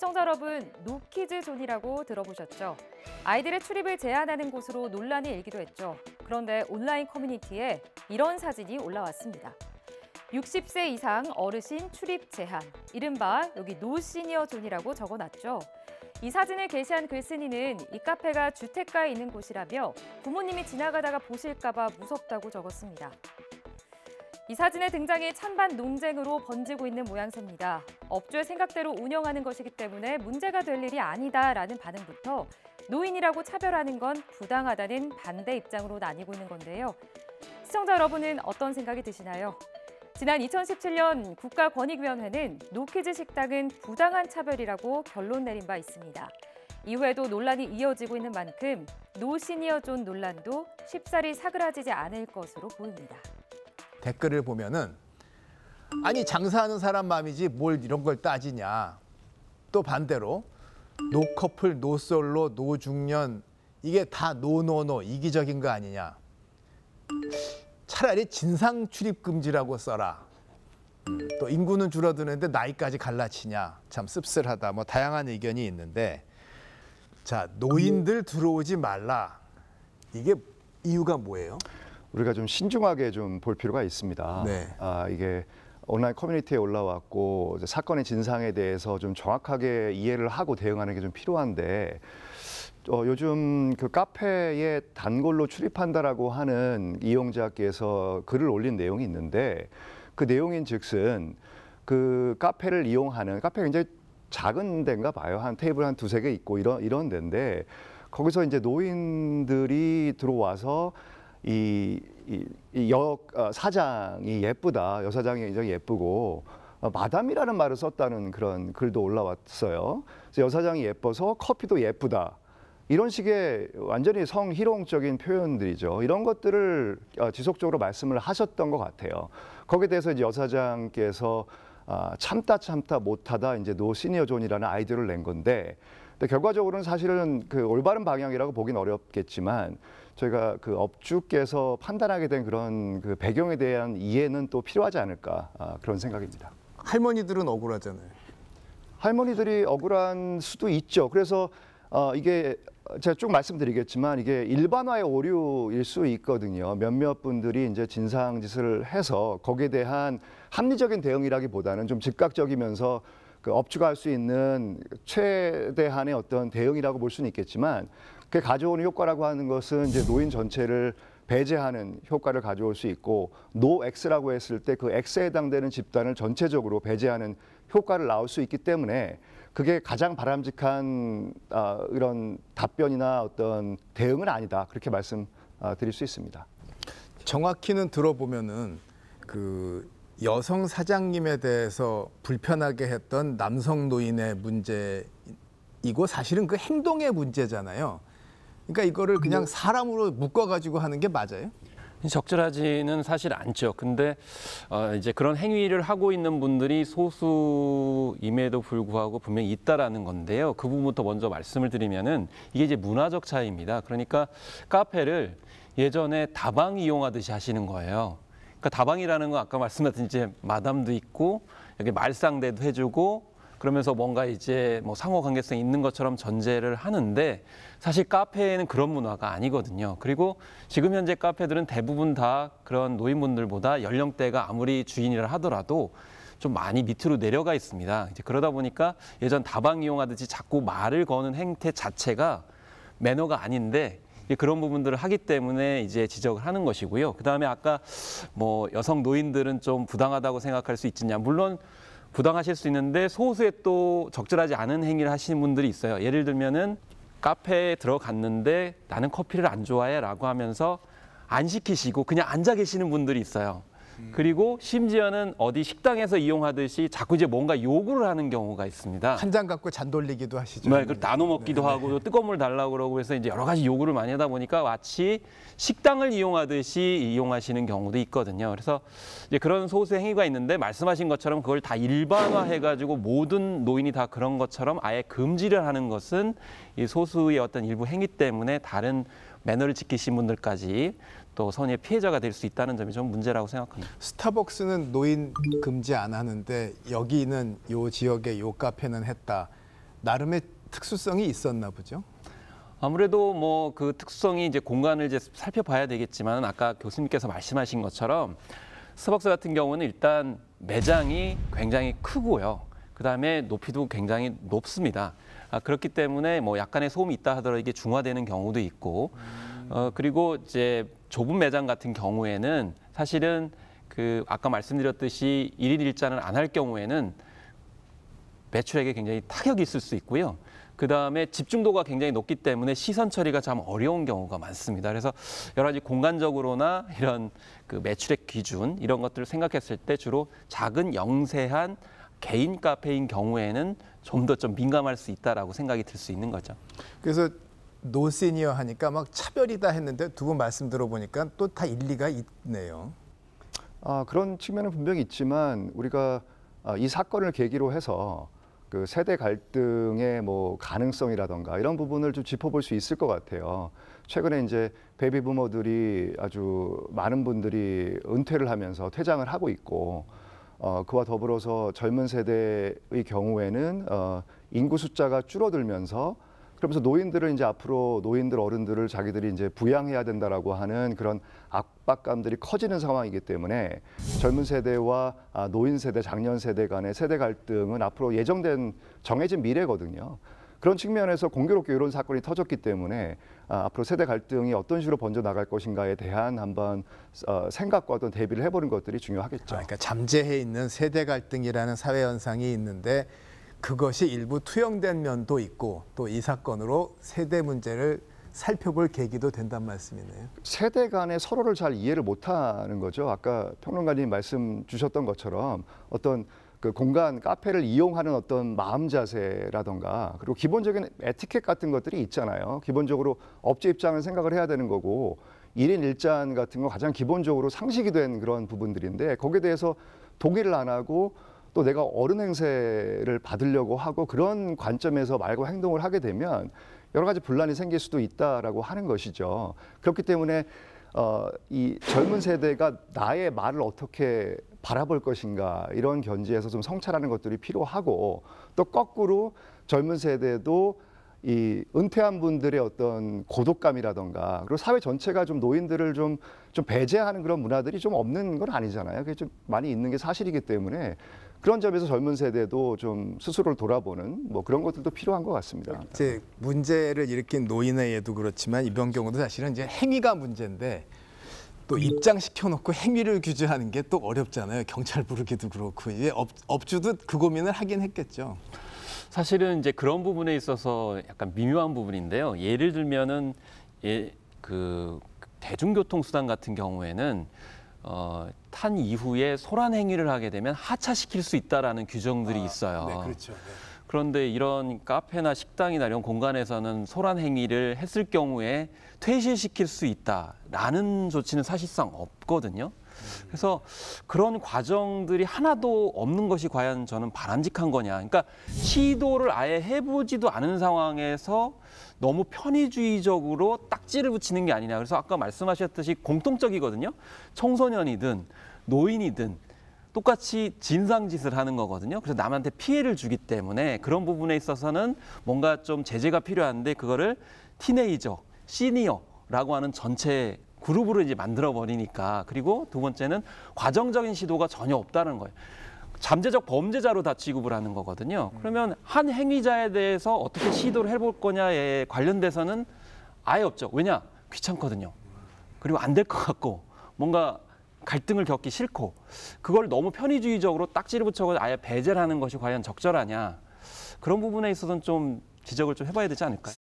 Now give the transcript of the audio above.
시청자 여러분, 노키즈 존이라고 들어보셨죠? 아이들의 출입을 제한하는 곳으로 논란이 일기도 했죠. 그런데 온라인 커뮤니티에 이런 사진이 올라왔습니다. 60세 이상 어르신 출입 제한, 이른바 여기 노시니어 존이라고 적어놨죠. 이 사진을 게시한 글쓴이는 이 카페가 주택가에 있는 곳이라며 부모님이 지나가다가 보실까 봐 무섭다고 적었습니다. 이 사진의 등장이 찬반 논쟁으로 번지고 있는 모양새입니다. 업주의 생각대로 운영하는 것이기 때문에 문제가 될 일이 아니다라는 반응부터 노인이라고 차별하는 건 부당하다는 반대 입장으로 나뉘고 있는 건데요. 시청자 여러분은 어떤 생각이 드시나요? 지난 2017년 국가권익위원회는 노키즈 식당은 부당한 차별이라고 결론 내린 바 있습니다. 이후에도 논란이 이어지고 있는 만큼 노시니어존 논란도 쉽사리 사그라지지 않을 것으로 보입니다. 댓글을 보면은 아니 장사하는 사람 마음이지 뭘 이런 걸 따지냐. 또 반대로 노커플, 노솔로, 노중년 이게 다 노노노 이기적인 거 아니냐. 차라리 진상 출입 금지라고 써라. 음, 또 인구는 줄어드는데 나이까지 갈라치냐. 참 씁쓸하다. 뭐 다양한 의견이 있는데 자, 노인들 들어오지 말라. 이게 이유가 뭐예요? 우리가 좀 신중하게 좀 볼 필요가 있습니다. 네. 아, 이게 온라인 커뮤니티에 올라왔고 사건의 진상에 대해서 좀 정확하게 이해를 하고 대응하는 게 좀 필요한데 어, 요즘 그 카페에 단골로 출입한다라고 하는 이용자께서 글을 올린 내용이 있는데 그 내용인 즉슨 그 카페를 이용하는 카페 굉장히 작은 데인가 봐요. 한 테이블 한 두세 개 있고 이런 이런 데인데 거기서 이제 노인들이 들어와서 이, 이, 이 여, 어, 사장이 예쁘다. 여사장이 굉장히 예쁘고 어, 마담이라는 말을 썼다는 그런 글도 올라왔어요. 그래서 여사장이 예뻐서 커피도 예쁘다. 이런 식의 완전히 성희롱적인 표현들이죠. 이런 것들을 어, 지속적으로 말씀을 하셨던 것 같아요. 거기에 대해서 이제 여사장께서 아, 참다 참다 못하다 이제 노 시니어 존이라는 아이디어를 낸 건데 근데 결과적으로는 사실은 그 올바른 방향이라고 보긴 어렵겠지만 저희가 그 업주께서 판단하게 된 그런 그 배경에 대한 이해는 또 필요하지 않을까 아, 그런 생각입니다. 할머니들은 억울하잖아요. 할머니들이 억울한 수도 있죠. 그래서 어, 이게 제가 쭉 말씀드리겠지만 이게 일반화의 오류일 수 있거든요. 몇몇 분들이 이제 진상 짓을 해서 거기에 대한 합리적인 대응이라기보다는 좀 즉각적이면서 그 업주가 할 수 있는 최대한의 어떤 대응이라고 볼 수는 있겠지만 그게 가져오는 효과라고 하는 것은 이제 노인 전체를 배제하는 효과를 가져올 수 있고 노엑스라고 했을 때 그엑스에 해당되는 집단을 전체적으로 배제하는 효과를 나올 수 있기 때문에 그게 가장 바람직한 아, 이런 답변이나 어떤 대응은 아니다 그렇게 말씀드릴 아, 수 있습니다. 정확히는 들어보면은 그 여성 사장님에 대해서 불편하게 했던 남성 노인의 문제이고 사실은 그 행동의 문제잖아요. 그러니까 이거를 그냥 사람으로 묶어가지고 하는 게 맞아요? 적절하지는 사실 않죠. 근데 어 이제 그런 행위를 하고 있는 분들이 소수임에도 불구하고 분명히 있다라는 건데요. 그 부분부터 먼저 말씀을 드리면은 이게 이제 문화적 차이입니다. 그러니까 카페를 예전에 다방 이용하듯이 하시는 거예요. 그러니까 다방이라는 건 아까 말씀하신 이 마담도 있고 여기 말상대도 해주고 그러면서 뭔가 이제 뭐 상호 관계성이 있는 것처럼 전제를 하는데 사실 카페에는 그런 문화가 아니거든요. 그리고 지금 현재 카페들은 대부분 다 그런 노인분들보다 연령대가 아무리 주인이라 하더라도 좀 많이 밑으로 내려가 있습니다. 이제 그러다 보니까 예전 다방 이용하듯이 자꾸 말을 거는 행태 자체가 매너가 아닌데 그런 부분들을 하기 때문에 이제 지적을 하는 것이고요. 그 다음에 아까 뭐 여성 노인들은 좀 부당하다고 생각할 수 있느냐. 물론 부당하실 수 있는데 소수에또 적절하지 않은 행위를 하시는 분들이 있어요. 예를 들면은 카페에 들어갔는데 나는 커피를 안 좋아해라고 하면서 안 시키시고 그냥 앉아 계시는 분들이 있어요. 음. 그리고 심지어는 어디 식당에서 이용하듯이 자꾸 이제 뭔가 요구를 하는 경우가 있습니다. 한 잔 갖고 잔 돌리기도 하시죠. 네, 그 나눠 먹기도 네. 하고 뜨거운 물 달라고 그러고 해서 이제 여러 가지 요구를 많이 하다 보니까 마치 식당을 이용하듯이 이용하시는 경우도 있거든요. 그래서 이제 그런 소수의 행위가 있는데 말씀하신 것처럼 그걸 다 일반화해 가지고 모든 노인이 다 그런 것처럼 아예 금지를 하는 것은 이 소수의 어떤 일부 행위 때문에 다른 매너를 지키신 분들까지 또 선의의 피해자가 될 수 있다는 점이 좀 문제라고 생각합니다. 스타벅스는 노인 금지 안 하는데 여기는 요 지역의 요 카페는 했다. 나름의 특수성이 있었나 보죠. 아무래도 뭐 그특성이 이제 공간을 이제 살펴봐야 되겠지만 아까 교수님께서 말씀하신 것처럼 스벅스 같은 경우는 일단 매장이 굉장히 크고요. 그다음에 높이도 굉장히 높습니다. 아, 그렇기 때문에 뭐 약간의 소음이 있다 하더라도 이게 중화되는 경우도 있고 음. 어, 그리고 이제 좁은 매장 같은 경우에는 사실은 그 아까 말씀드렸듯이 일일 일자는 안 할 경우에는 매출액에 굉장히 타격이 있을 수 있고요. 그 다음에 집중도가 굉장히 높기 때문에 시선 처리가 참 어려운 경우가 많습니다. 그래서 여러 가지 공간적으로나 이런 그 매출액 기준 이런 것들을 생각했을 때 주로 작은 영세한 개인 카페인 경우에는 좀 더좀 좀 민감할 수 있다라고 생각이 들 수 있는 거죠. 그래서 노시니어 하니까 막 차별이다 했는데 두 분 말씀 들어보니까 또 다 일리가 있네요. 아, 그런 측면은 분명히 있지만 우리가 아, 이 사건을 계기로 해서 그 세대 갈등의 뭐 가능성이라던가 이런 부분을 좀 짚어볼 수 있을 것 같아요. 최근에 이제 베이비 부모들이 아주 많은 분들이 은퇴를 하면서 퇴장을 하고 있고 어, 그와 더불어서 젊은 세대의 경우에는 어, 인구 숫자가 줄어들면서 그러면서 노인들을 이제 앞으로 노인들 어른들을 자기들이 이제 부양해야 된다라고 하는 그런 압박감들이 커지는 상황이기 때문에 젊은 세대와 아, 노인 세대, 장년 세대 간의 세대 갈등은 앞으로 예정된 정해진 미래거든요. 그런 측면에서 공교롭게 이런 사건이 터졌기 때문에 아, 앞으로 세대 갈등이 어떤 식으로 번져 나갈 것인가에 대한 한번 어, 생각과 어떤 대비를 해보는 것들이 중요하겠죠. 아, 그러니까 잠재해 있는 세대 갈등이라는 사회 현상이 있는데 그것이 일부 투영된 면도 있고 또 이 사건으로 세대 문제를 살펴볼 계기도 된단 말씀이네요. 세대 간에 서로를 잘 이해를 못하는 거죠. 아까 평론가님 말씀 주셨던 것처럼 어떤 그 공간 카페를 이용하는 어떤 마음 자세라던가 그리고 기본적인 에티켓 같은 것들이 있잖아요. 기본적으로 업체 입장을 생각을 해야 되는 거고 일인 일잔 같은 거 가장 기본적으로 상식이 된 그런 부분들인데 거기에 대해서 동의를 안 하고 또 내가 어른 행세를 받으려고 하고 그런 관점에서 말고 행동을 하게 되면 여러 가지 분란이 생길 수도 있다라고 하는 것이죠. 그렇기 때문에 어, 이 젊은 세대가 나의 말을 어떻게 바라볼 것인가 이런 견지에서 좀 성찰하는 것들이 필요하고 또 거꾸로 젊은 세대도 이 은퇴한 분들의 어떤 고독감이라던가 그리고 사회 전체가 좀 노인들을 좀, 좀 배제하는 그런 문화들이 좀 없는 건 아니잖아요. 그게 좀 많이 있는 게 사실이기 때문에 그런 점에서 젊은 세대도 좀 스스로를 돌아보는 뭐 그런 것들도 필요한 것 같습니다. 이제 문제를 일으킨 노인에도 그렇지만 이번 경우도 사실은 이제 행위가 문제인데 또 입장시켜놓고 행위를 규제하는 게 또 어렵잖아요. 경찰 부르기도 그렇고 이제 업, 업주도 그 고민을 하긴 했겠죠. 사실은 이제 그런 부분에 있어서 약간 미묘한 부분인데요. 예를 들면은 예, 그 대중교통 수단 같은 경우에는 어, 탄 이후에 소란 행위를 하게 되면 하차시킬 수 있다라는 규정들이 아, 있어요. 네, 그렇죠. 네. 그런데 이런 카페나 식당이나 이런 공간에서는 소란 행위를 했을 경우에 퇴실시킬 수 있다라는 조치는 사실상 없거든요. 그래서 그런 과정들이 하나도 없는 것이 과연 저는 바람직한 거냐. 그러니까 시도를 아예 해보지도 않은 상황에서 너무 편의주의적으로 딱지를 붙이는 게 아니냐. 그래서 아까 말씀하셨듯이 공통적이거든요. 청소년이든 노인이든 똑같이 진상짓을 하는 거거든요. 그래서 남한테 피해를 주기 때문에 그런 부분에 있어서는 뭔가 좀 제재가 필요한데 그거를 티네이저, 시니어라고 하는 전체 그룹으로 이제 만들어 버리니까 그리고 두 번째는 과정적인 시도가 전혀 없다는 거예요. 잠재적 범죄자로 다 취급을 하는 거거든요. 음. 그러면 한 행위자에 대해서 어떻게 시도를 해볼 거냐에 관련돼서는 아예 없죠. 왜냐? 귀찮거든요. 그리고 안 될 것 같고 뭔가 갈등을 겪기 싫고 그걸 너무 편의주의적으로 딱지를 붙여서 아예 배제를 하는 것이 과연 적절하냐 그런 부분에 있어서는 좀 지적을 좀 해봐야 되지 않을까요?